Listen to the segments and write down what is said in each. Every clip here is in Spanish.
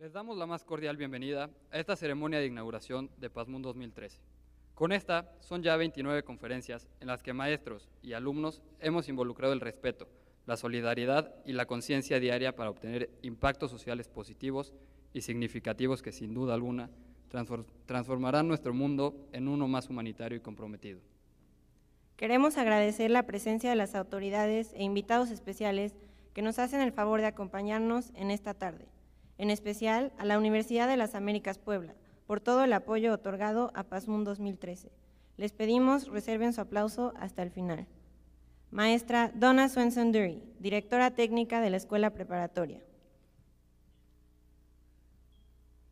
Les damos la más cordial bienvenida a esta ceremonia de inauguración de PazMund 2013. Con esta son ya 29 conferencias en las que maestros y alumnos hemos involucrado el respeto, la solidaridad y la conciencia diaria para obtener impactos sociales positivos y significativos que sin duda alguna transformarán nuestro mundo en uno más humanitario y comprometido. Queremos agradecer la presencia de las autoridades e invitados especiales que nos hacen el favor de acompañarnos en esta tarde en especial a la Universidad de las Américas Puebla, por todo el apoyo otorgado a PASMUN 2013. Les pedimos reserven su aplauso hasta el final. Maestra Donna Swenson Dury, directora técnica de la Escuela Preparatoria.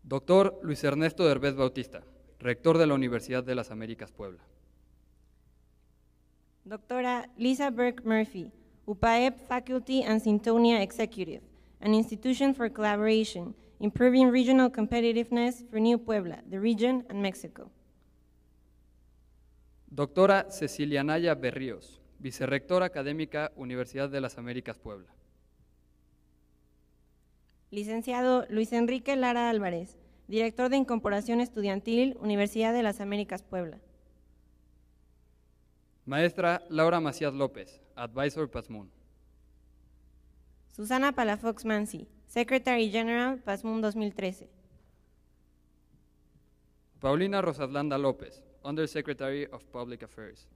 Doctor Luis Ernesto Derbez Bautista, rector de la Universidad de las Américas Puebla. Doctora Lisa Burke Murphy, UPAEP Faculty and Sintonia Executive an institution for collaboration, improving regional competitiveness for New Puebla, the region, and Mexico. Doctora Cecilia Naya Berríos, Vicerrectora Académica Universidad de las Américas Puebla. Licenciado Luis Enrique Lara Álvarez, Director de Incorporación Estudiantil, Universidad de las Américas Puebla. Maestra Laura Macías López, Advisor Pazmún. Susana Palafox Mansi, Secretary General, PASMUN 2013. Paulina Rosatlanda López, Undersecretary of Public Affairs.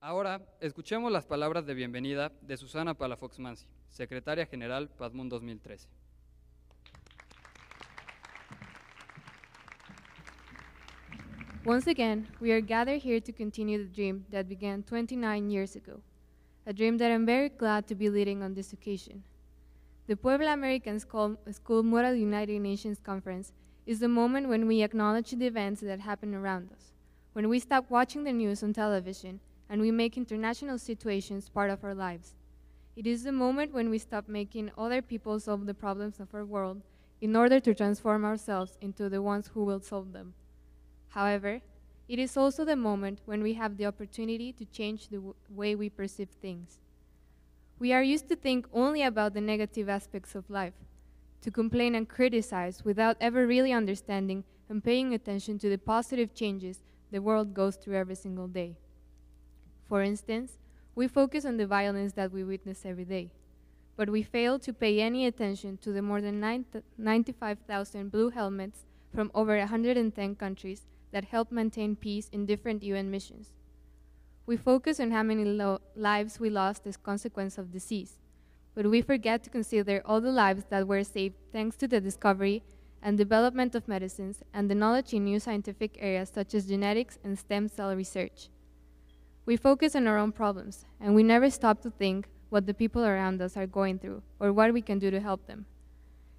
Ahora, escuchemos las palabras de bienvenida de Susana Palafox Mansi, Secretaria General, PASMUN 2013. Once again, we are gathered here to continue the dream that began 29 years ago. a dream that I'm very glad to be leading on this occasion. The Puebla American School, School Moral United Nations Conference is the moment when we acknowledge the events that happen around us, when we stop watching the news on television and we make international situations part of our lives. It is the moment when we stop making other people solve the problems of our world in order to transform ourselves into the ones who will solve them. However, it is also the moment when we have the opportunity to change the w- way we perceive things. We are used to think only about the negative aspects of life, to complain and criticize without ever really understanding and paying attention to the positive changes the world goes through every single day. For instance, we focus on the violence that we witness every day, but we fail to pay any attention to the more than 90, 95,000 blue helmets from over 110 countries that help maintain peace in different UN missions. We focus on how many lo- lives we lost as consequence of disease, but we forget to consider all the lives that were saved thanks to the discovery and development of medicines and the knowledge in new scientific areas such as genetics and stem cell research. We focus on our own problems, and we never stop to think what the people around us are going through or what we can do to help them.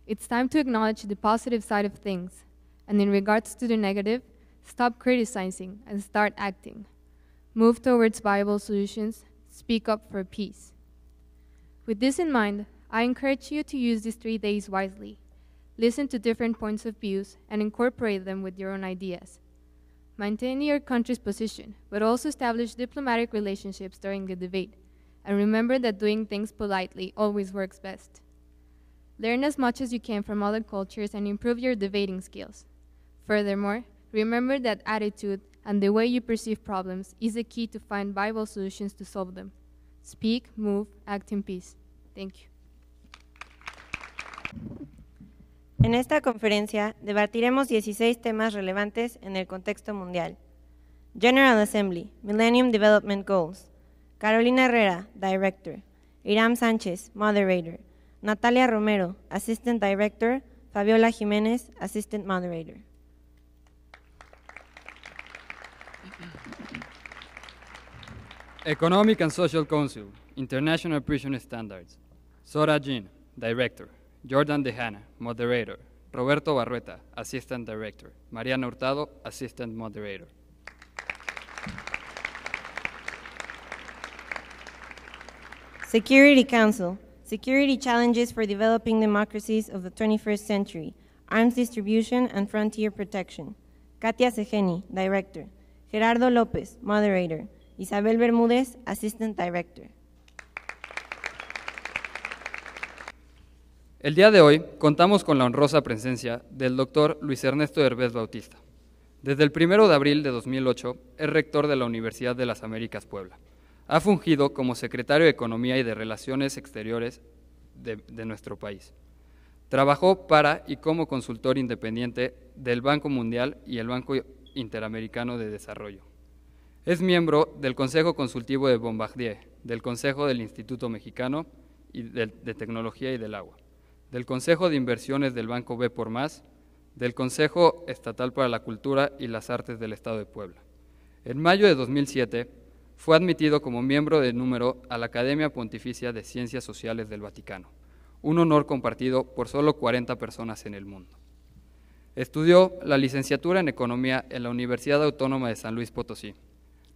It's time to acknowledge the positive side of things, and in regards to the negative, Stop criticizing and start acting. Move towards viable solutions. Speak up for peace. With this in mind, I encourage you to use these three days wisely. Listen to different points of views and incorporate them with your own ideas. Maintain your country's position, but also establish diplomatic relationships during the debate. And remember that doing things politely always works best. Learn as much as you can from other cultures and improve your debating skills. Furthermore, Remember that attitude and the way you perceive problems is the key to find Bible solutions to solve them. Speak, move, act in peace. Thank you. En esta conferencia debatiremos 16 temas relevantes en el contexto mundial. General Assembly, Millennium Development Goals. Carolina Herrera, Director. Iram Sánchez, Moderator. Natalia Romero, Assistant Director. Fabiola Jiménez, Assistant Moderator. Economic and Social Council, International Prison Standards. Sora Jean, Director. Jordan Dehana, Moderator. Roberto Barrueta, Assistant Director. Mariana Hurtado, Assistant Moderator. Security Council, Security Challenges for Developing Democracies of the 21st Century, Arms Distribution and Frontier Protection. Katia Segeni, Director. Gerardo Lopez, Moderator. Isabel Bermúdez, Assistant Director. El día de hoy contamos con la honrosa presencia del doctor Luis Ernesto Herbés Bautista. Desde el 1 de abril de 2008 es rector de la Universidad de las Américas Puebla. Ha fungido como secretario de Economía y de Relaciones Exteriores de nuestro país. Trabajó para y como consultor independiente del Banco Mundial y el Banco Interamericano de Desarrollo. Es miembro del Consejo Consultivo de Bombardier, del Consejo del Instituto Mexicano de, de, Tecnología y del Agua, del Consejo de Inversiones del Banco B por Más, del Consejo Estatal para la Cultura y las Artes del Estado de Puebla. En mayo de 2007 fue admitido como miembro de número a la Academia Pontificia de Ciencias Sociales del Vaticano, un honor compartido por solo 40 personas en el mundo. Estudió la licenciatura en Economía en la Universidad Autónoma de San Luis Potosí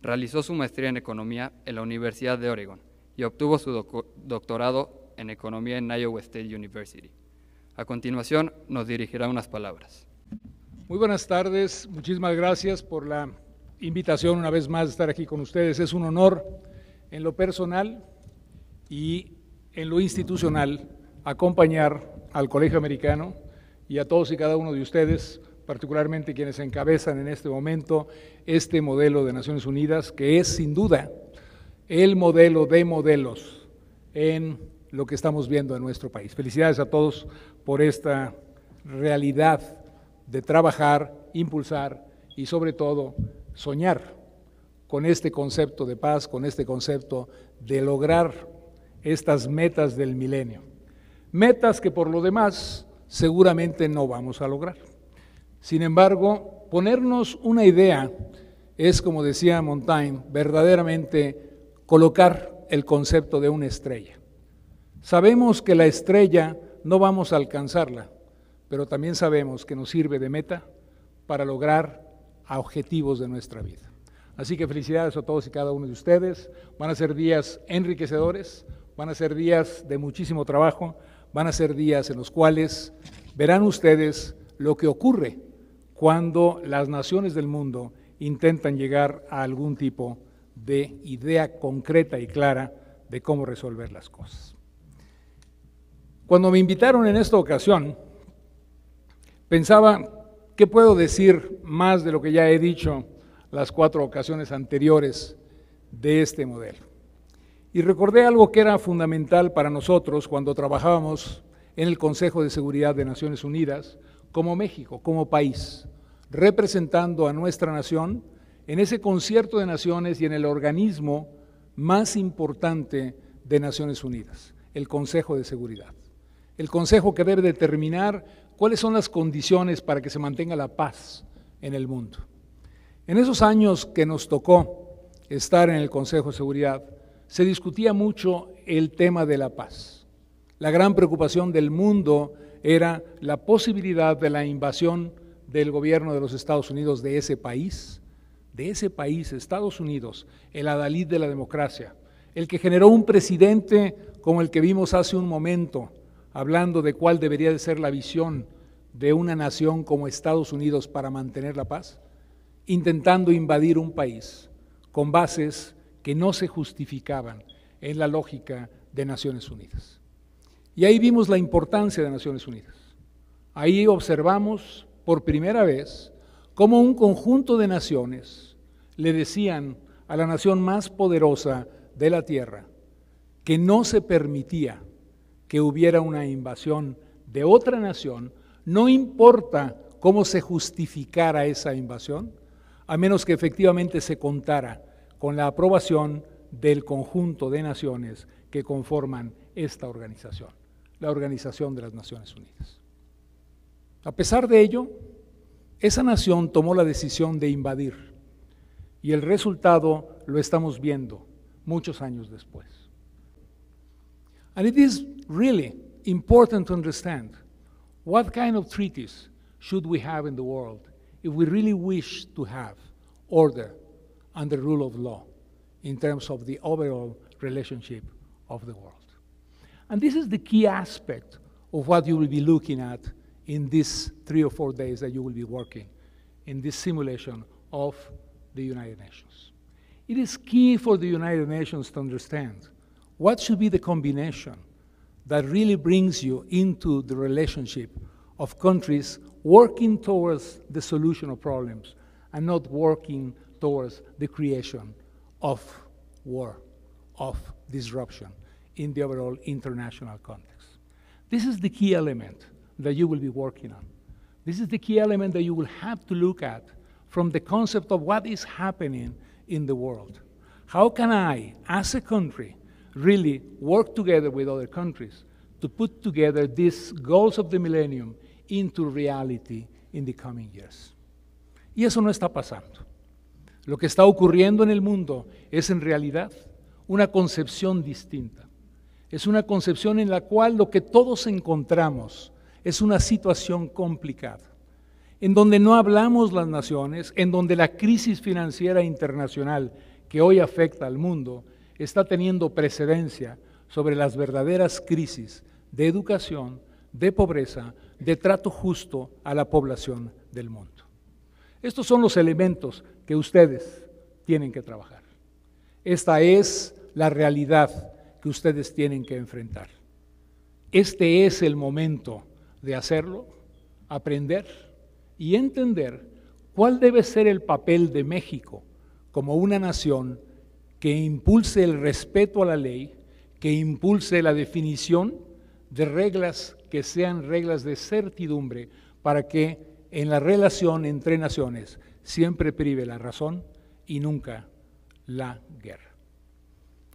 Realizó su maestría en economía en la Universidad de Oregon y obtuvo su doctorado en economía en Iowa State University. A continuación nos dirigirá unas palabras. Muy buenas tardes, muchísimas gracias por la invitación una vez más de estar aquí con ustedes. Es un honor en lo personal y en lo institucional acompañar al Colegio Americano y a todos y cada uno de ustedes particularmente quienes encabezan en este momento este modelo de Naciones Unidas, que es sin duda el modelo de modelos en lo que estamos viendo en nuestro país. Felicidades a todos por esta realidad de trabajar, impulsar y sobre todo soñar con este concepto de paz, con este concepto de lograr estas metas del milenio. Metas que por lo demás seguramente no vamos a lograr. Sin embargo, ponernos una idea es, como decía Montaigne, verdaderamente colocar el concepto de una estrella. Sabemos que la estrella no vamos a alcanzarla, pero también sabemos que nos sirve de meta para lograr objetivos de nuestra vida. Así que felicidades a todos y cada uno de ustedes. Van a ser días enriquecedores, van a ser días de muchísimo trabajo, van a ser días en los cuales verán ustedes lo que ocurre cuando las naciones del mundo intentan llegar a algún tipo de idea concreta y clara de cómo resolver las cosas. Cuando me invitaron en esta ocasión, pensaba, ¿qué puedo decir más de lo que ya he dicho las cuatro ocasiones anteriores de este modelo? Y recordé algo que era fundamental para nosotros cuando trabajábamos en el Consejo de Seguridad de Naciones Unidas como México, como país, representando a nuestra nación en ese concierto de naciones y en el organismo más importante de Naciones Unidas, el Consejo de Seguridad. El Consejo que debe determinar cuáles son las condiciones para que se mantenga la paz en el mundo. En esos años que nos tocó estar en el Consejo de Seguridad, se discutía mucho el tema de la paz. La gran preocupación del mundo era la posibilidad de la invasión del gobierno de los Estados Unidos de ese país, de ese país, Estados Unidos, el adalid de la democracia, el que generó un presidente como el que vimos hace un momento, hablando de cuál debería de ser la visión de una nación como Estados Unidos para mantener la paz, intentando invadir un país con bases que no se justificaban en la lógica de Naciones Unidas. Y ahí vimos la importancia de Naciones Unidas. Ahí observamos por primera vez cómo un conjunto de naciones le decían a la nación más poderosa de la Tierra que no se permitía que hubiera una invasión de otra nación, no importa cómo se justificara esa invasión, a menos que efectivamente se contara con la aprobación del conjunto de naciones que conforman esta organización la Organización de las Naciones Unidas. A pesar de ello, esa nación tomó la decisión de invadir y el resultado lo estamos viendo muchos años después. And it is really important to understand what kind of treaties should we have in the world if we really wish to have order and the rule of law in terms of the overall relationship of the world. And this is the key aspect of what you will be looking at in these three or four days that you will be working in this simulation of the United Nations. It is key for the United Nations to understand what should be the combination that really brings you into the relationship of countries working towards the solution of problems and not working towards the creation of war, of disruption in the overall international context. This is the key element that you will be working on. This is the key element that you will have to look at from the concept of what is happening in the world. How can I, as a country, really work together with other countries to put together these goals of the millennium into reality in the coming years? Y eso no está pasando. Lo que está ocurriendo en el mundo es en realidad una concepción distinta Es una concepción en la cual lo que todos encontramos es una situación complicada, en donde no hablamos las naciones, en donde la crisis financiera internacional que hoy afecta al mundo está teniendo precedencia sobre las verdaderas crisis de educación, de pobreza, de trato justo a la población del mundo. Estos son los elementos que ustedes tienen que trabajar. Esta es la realidad que ustedes tienen que enfrentar. Este es el momento de hacerlo, aprender y entender cuál debe ser el papel de México como una nación que impulse el respeto a la ley, que impulse la definición de reglas que sean reglas de certidumbre para que en la relación entre naciones siempre prive la razón y nunca la guerra.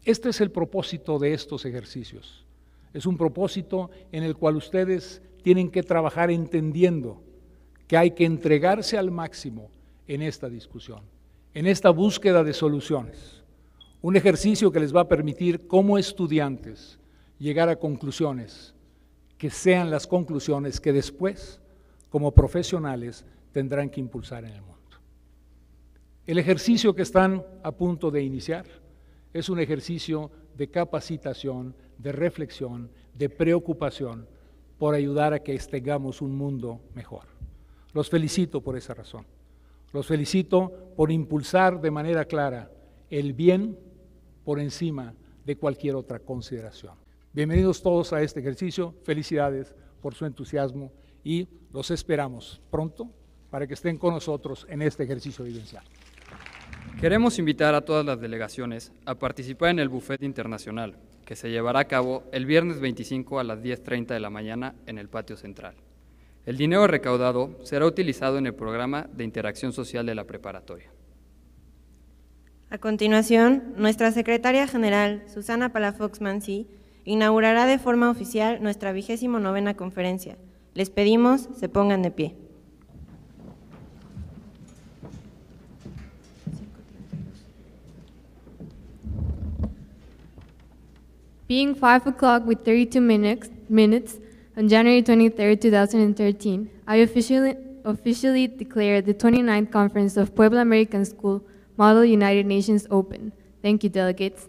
Este es el propósito de estos ejercicios. Es un propósito en el cual ustedes tienen que trabajar entendiendo que hay que entregarse al máximo en esta discusión, en esta búsqueda de soluciones. Un ejercicio que les va a permitir como estudiantes llegar a conclusiones que sean las conclusiones que después, como profesionales, tendrán que impulsar en el mundo. El ejercicio que están a punto de iniciar es un ejercicio de capacitación, de reflexión, de preocupación por ayudar a que tengamos un mundo mejor. Los felicito por esa razón. Los felicito por impulsar de manera clara el bien por encima de cualquier otra consideración. Bienvenidos todos a este ejercicio, felicidades por su entusiasmo y los esperamos pronto para que estén con nosotros en este ejercicio vivencial. Queremos invitar a todas las delegaciones a participar en el Buffet Internacional, que se llevará a cabo el viernes 25 a las 10.30 de la mañana en el patio central. El dinero recaudado será utilizado en el programa de interacción social de la preparatoria. A continuación, nuestra secretaria general, Susana Palafox Mansi, inaugurará de forma oficial nuestra vigésimo novena conferencia. Les pedimos se pongan de pie. being 5 o'clock with 32 minutes, minutes on January 23, 2013, I officially, officially declared the 29th Conference of Puebla American School Model United Nations open. Thank you, delegates.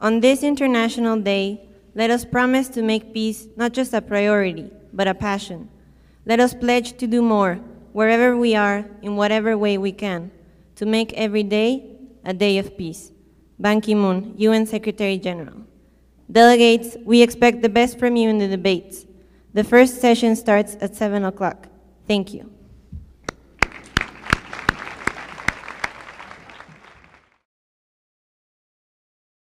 On this International Day, let us promise to make peace not just a priority, but a passion. Let us pledge to do more, wherever we are, in whatever way we can, to make every day a day of peace. Ban Ki moon, UN Secretary General. Delegates, we expect the best from you in the debates. The first session starts at 7 o'clock. Thank you.